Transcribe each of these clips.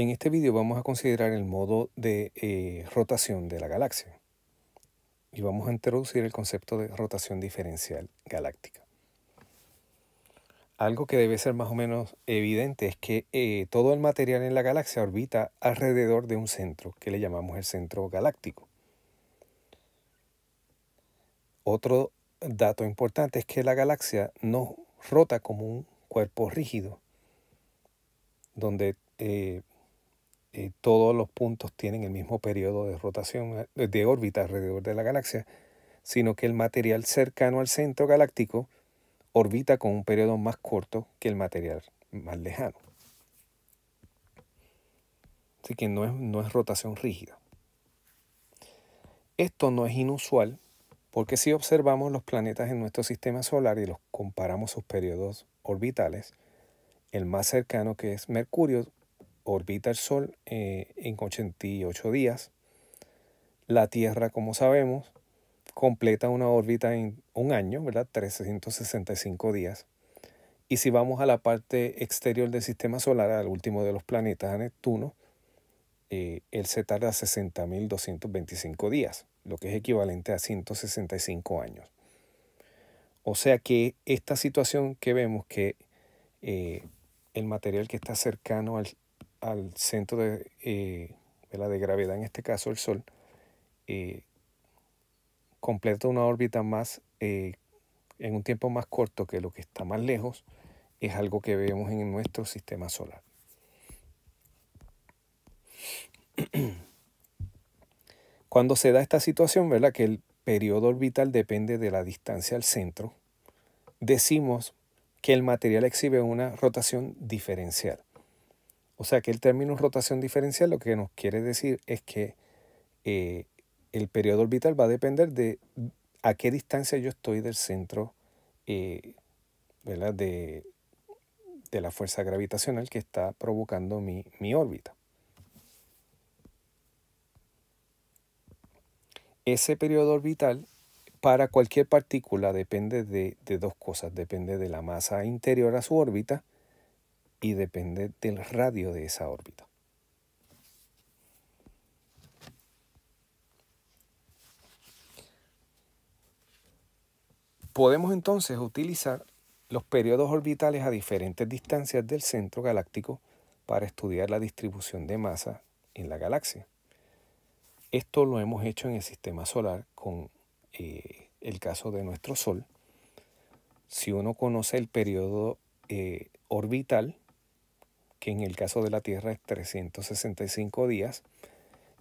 En este video vamos a considerar el modo de eh, rotación de la galaxia y vamos a introducir el concepto de rotación diferencial galáctica. Algo que debe ser más o menos evidente es que eh, todo el material en la galaxia orbita alrededor de un centro, que le llamamos el centro galáctico. Otro dato importante es que la galaxia no rota como un cuerpo rígido, donde eh, eh, todos los puntos tienen el mismo periodo de rotación eh, de órbita alrededor de la galaxia, sino que el material cercano al centro galáctico orbita con un periodo más corto que el material más lejano. Así que no es, no es rotación rígida. Esto no es inusual porque si observamos los planetas en nuestro sistema solar y los comparamos sus periodos orbitales, el más cercano que es Mercurio orbita el Sol eh, en 88 días. La Tierra, como sabemos, completa una órbita en un año, ¿verdad? 365 días. Y si vamos a la parte exterior del sistema solar, al último de los planetas, a Neptuno, eh, él se tarda 60.225 días, lo que es equivalente a 165 años. O sea que esta situación que vemos que eh, el material que está cercano al, al centro de, la eh, de gravedad, en este caso el Sol, eh, completa una órbita más eh, en un tiempo más corto que lo que está más lejos, es algo que vemos en nuestro sistema solar. Cuando se da esta situación, ¿verdad? Que el periodo orbital depende de la distancia al centro, decimos que el material exhibe una rotación diferencial. O sea que el término rotación diferencial lo que nos quiere decir es que eh, el periodo orbital va a depender de a qué distancia yo estoy del centro eh, De, la fuerza gravitacional que está provocando mi, órbita. Ese periodo orbital para cualquier partícula depende de dos cosas. Depende de la masa interior a su órbita y depende del radio de esa órbita. Podemos entonces utilizar los periodos orbitales a diferentes distancias del centro galáctico para estudiar la distribución de masa en la galaxia. Esto lo hemos hecho en el sistema solar con eh, el caso de nuestro Sol. Si uno conoce el periodo eh, orbital que en el caso de la Tierra es 365 días,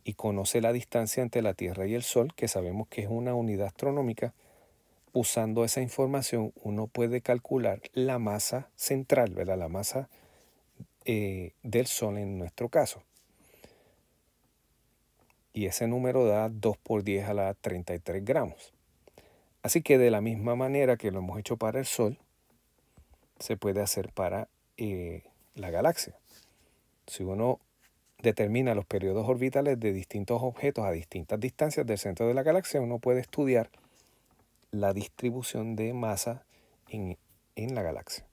y conoce la distancia entre la Tierra y el Sol, que sabemos que es una unidad astronómica, usando esa información uno puede calcular la masa central, la masa eh, del Sol en nuestro caso. Y ese número da 2 por 10 a la 33 gramos. Así que de la misma manera que lo hemos hecho para el Sol, se puede hacer para eh, la galaxia. Si uno determina los periodos orbitales de distintos objetos a distintas distancias del centro de la galaxia, uno puede estudiar la distribución de masa en, la galaxia.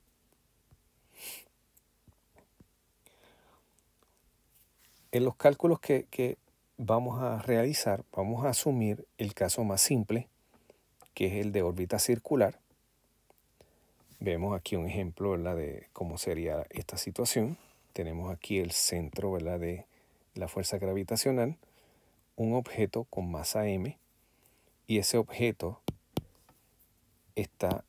En los cálculos que, que vamos a realizar, vamos a asumir el caso más simple, que es el de órbita circular, Vemos aquí un ejemplo de cómo sería esta situación. Tenemos aquí el centro ¿verdad? de la fuerza gravitacional, un objeto con masa m, y ese objeto está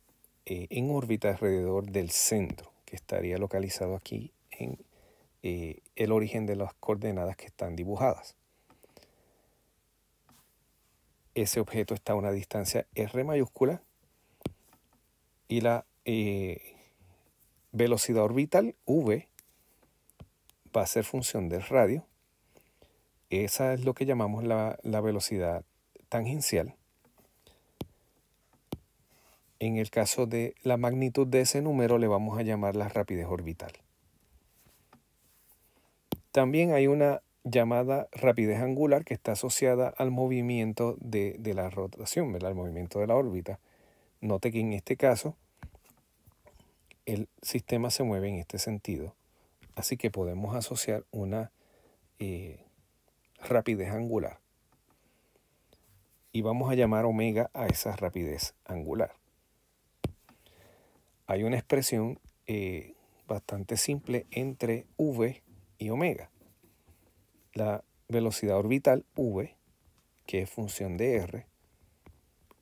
eh, en órbita alrededor del centro, que estaría localizado aquí en eh, el origen de las coordenadas que están dibujadas. Ese objeto está a una distancia r mayúscula y la eh, velocidad orbital v va a ser función del radio. Esa es lo que llamamos la, velocidad tangencial. En el caso de la magnitud de ese número le vamos a llamar la rapidez orbital. También hay una llamada rapidez angular que está asociada al movimiento de, la rotación, al movimiento de la órbita. Note que en este caso el sistema se mueve en este sentido. Así que podemos asociar una eh, rapidez angular. Y vamos a llamar omega a esa rapidez angular. Hay una expresión eh, bastante simple entre v y omega. La velocidad orbital v, que es función de r,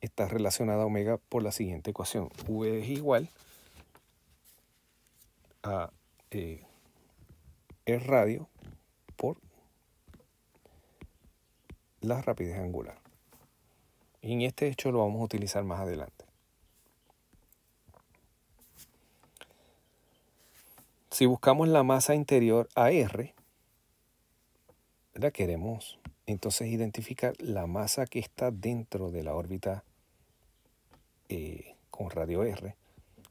está relacionada a omega por la siguiente ecuación. v es igual a a el eh, radio por la rapidez angular. Y en este hecho lo vamos a utilizar más adelante. Si buscamos la masa interior a R, la queremos entonces identificar la masa que está dentro de la órbita eh, con radio R,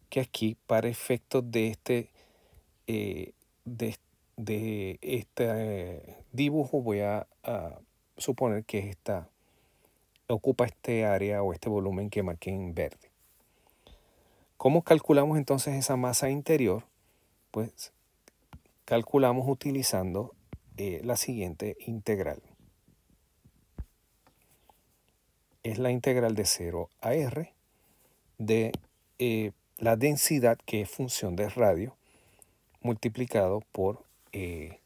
que aquí para efectos de este eh, de, este dibujo voy a, suponer que esta ocupa este área o este volumen que marqué en verde. ¿Cómo calculamos entonces esa masa interior? Pues calculamos utilizando eh, la siguiente integral. Es la integral de 0 a r de eh, la densidad que es función de radio multiplicado por eh,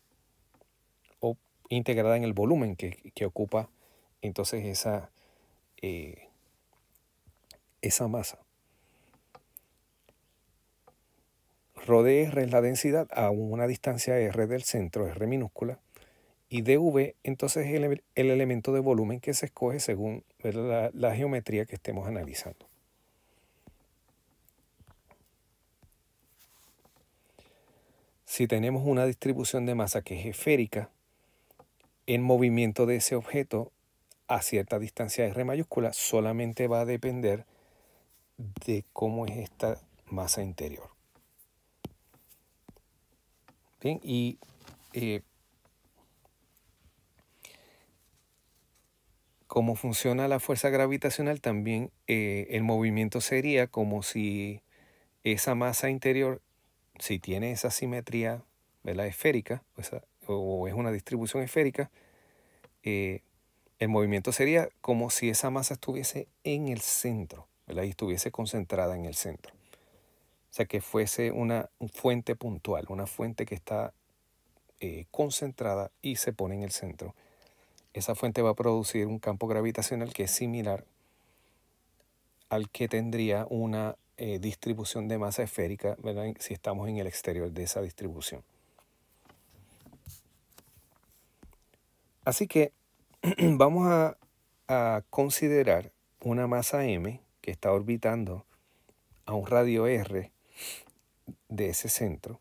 o integrada en el volumen que, ocupa entonces esa, eh, esa masa. Rho es la densidad a una distancia R del centro, R minúscula, y dV entonces es el, elemento de volumen que se escoge según la geometría que estemos analizando. Si tenemos una distribución de masa que es esférica, el movimiento de ese objeto a cierta distancia de R mayúscula solamente va a depender de cómo es esta masa interior. Bien, y eh, cómo funciona la fuerza gravitacional, también eh, el movimiento sería como si esa masa interior si tiene esa simetría ¿verdad? esférica o, es una distribución esférica, eh, el movimiento sería como si esa masa estuviese en el centro y estuviese concentrada en el centro. O sea, que fuese una fuente puntual, una fuente que está eh, concentrada y se pone en el centro. Esa fuente va a producir un campo gravitacional que es similar al que tendría una eh, distribución de masa esférica, si estamos en el exterior de esa distribución. Así que vamos a, considerar una masa m que está orbitando a un radio r de ese centro.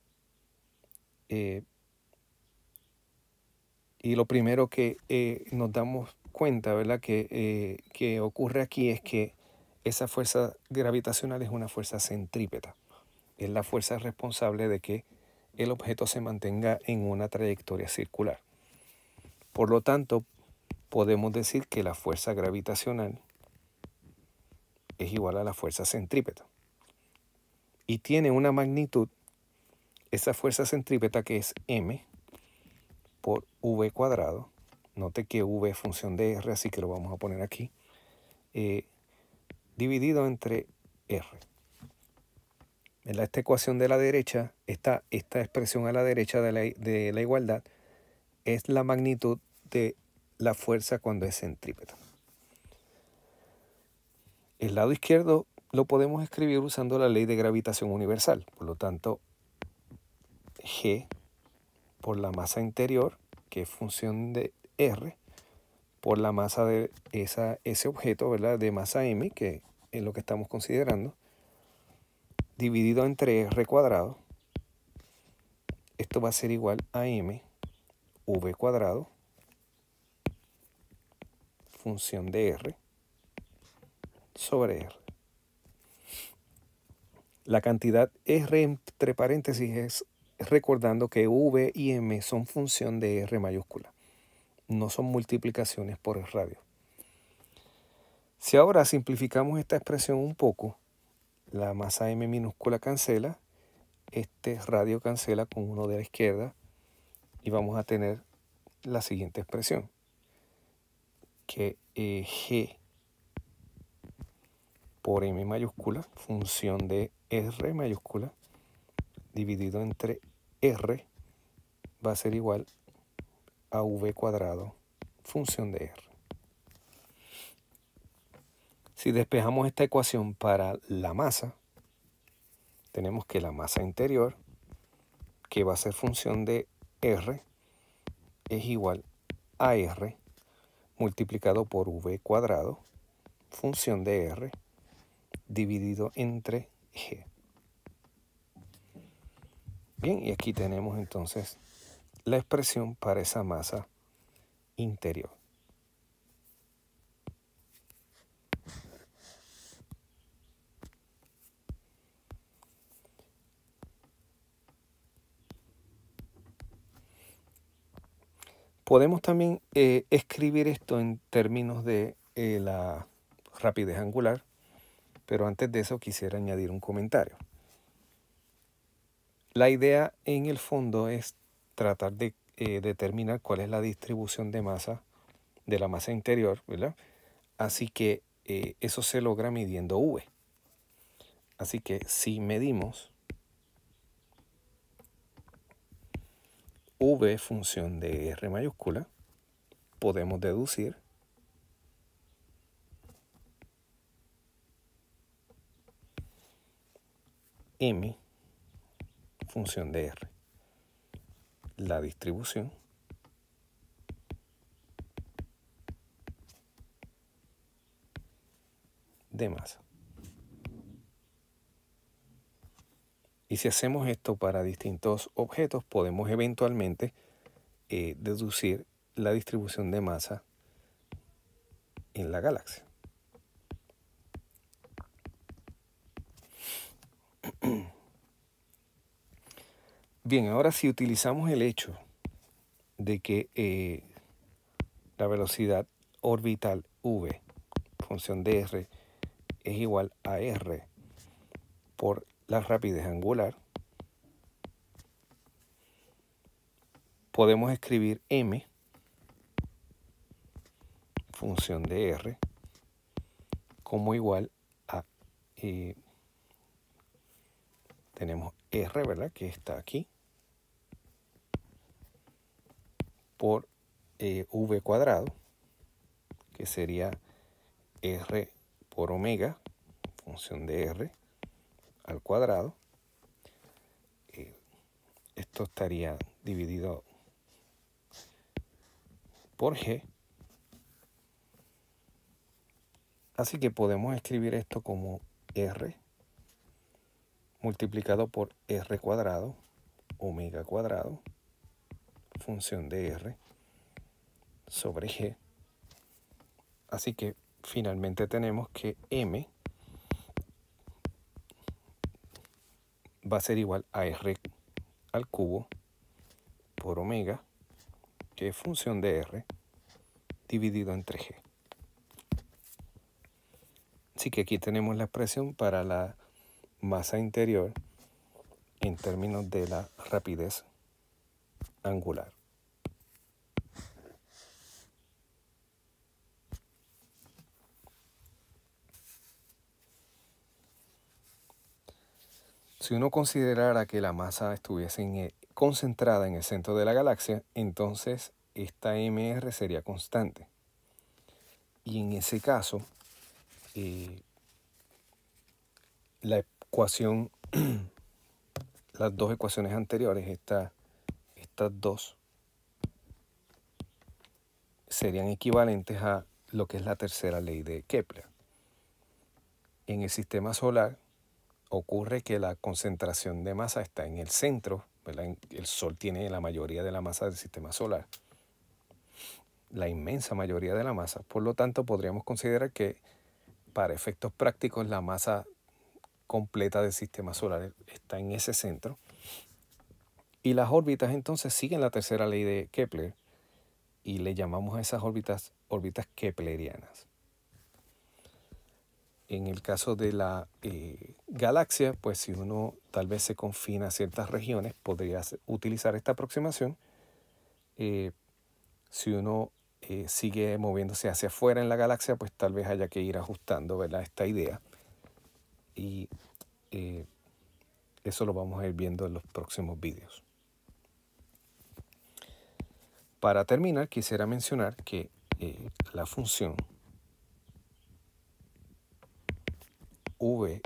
Eh, y lo primero que eh, nos damos cuenta, ¿verdad? que, ocurre aquí es que esa fuerza gravitacional es una fuerza centrípeta. Es la fuerza responsable de que el objeto se mantenga en una trayectoria circular. Por lo tanto, podemos decir que la fuerza gravitacional es igual a la fuerza centrípeta. Y tiene una magnitud, esa fuerza centrípeta que es m por v cuadrado. Note que v es función de r, así que lo vamos a poner aquí. Eh, dividido entre R. En esta ecuación de la derecha, esta, esta expresión a la derecha de la, de la igualdad es la magnitud de la fuerza cuando es centrípeta. El lado izquierdo lo podemos escribir usando la ley de gravitación universal. Por lo tanto, G por la masa interior, que es función de R, por la masa de ese objeto, ¿verdad? De masa m, que es lo que estamos considerando, dividido entre r cuadrado. Esto va a ser igual a m v cuadrado, función de r, sobre r. La cantidad r entre paréntesis es recordando que v y m son función de r mayúscula no son multiplicaciones por el radio. Si ahora simplificamos esta expresión un poco, la masa m minúscula cancela, este radio cancela con uno de la izquierda y vamos a tener la siguiente expresión, que g por m mayúscula, función de r mayúscula, dividido entre r, va a ser igual a v cuadrado, función de r. Si despejamos esta ecuación para la masa, tenemos que la masa interior, que va a ser función de r, es igual a r multiplicado por v cuadrado, función de r, dividido entre g. Bien, y aquí tenemos entonces la expresión para esa masa interior. Podemos también eh, escribir esto en términos de eh, la rapidez angular, pero antes de eso quisiera añadir un comentario. La idea en el fondo es tratar de eh, determinar cuál es la distribución de masa de la masa interior, ¿verdad? Así que eh, eso se logra midiendo V. Así que si medimos V función de R mayúscula, podemos deducir M función de R la distribución. de masa. Y si hacemos esto para distintos objetos, podemos eventualmente eh, deducir la distribución de masa en la galaxia. Bien, ahora si utilizamos el hecho de que eh, la velocidad orbital v, función de r, es igual a r por la rapidez angular, podemos escribir m, función de r, como igual a, eh, tenemos r, ¿verdad? Que está aquí, por eh, v cuadrado, que sería r por omega, función de r al cuadrado. Eh, esto estaría dividido por g. Así que podemos escribir esto como r multiplicado por r cuadrado, omega cuadrado, función de R sobre G. Así que finalmente tenemos que M va a ser igual a R al cubo por omega, que es función de R, dividido entre G. Así que aquí tenemos la expresión para la masa interior en términos de la rapidez angular. Si uno considerara que la masa estuviese e, concentrada en el centro de la galaxia, entonces esta MR sería constante. Y en ese caso, eh, la ecuación, las dos ecuaciones anteriores, esta estas dos serían equivalentes a lo que es la tercera ley de Kepler. En el sistema solar ocurre que la concentración de masa está en el centro, el Sol tiene la mayoría de la masa del sistema solar, la inmensa mayoría de la masa, por lo tanto podríamos considerar que para efectos prácticos la masa completa del sistema solar está en ese centro y las órbitas entonces siguen la tercera ley de Kepler y le llamamos a esas órbitas órbitas keplerianas. En el caso de la eh, galaxia, pues si uno tal vez se confina a ciertas regiones, podría utilizar esta aproximación. Eh, si uno eh, sigue moviéndose hacia afuera en la galaxia, pues tal vez haya que ir ajustando ¿verdad? esta idea. Y eso lo vamos a ir viendo en los próximos vídeos. Para terminar, quisiera mencionar que eh, la función dr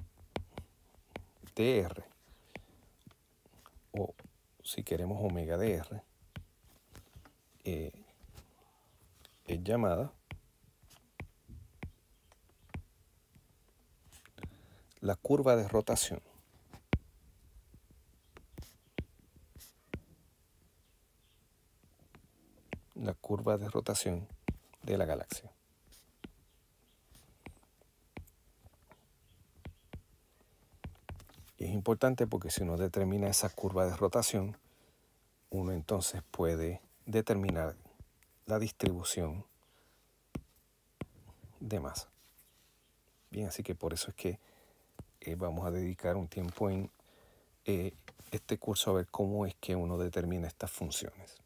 o si queremos omega dr eh, es llamada la curva de rotación la curva de rotación de la galaxia. es importante porque si uno determina esa curva de rotación, uno entonces puede determinar la distribución de masa. Bien, así que por eso es que eh, vamos a dedicar un tiempo en eh, este curso a ver cómo es que uno determina estas funciones.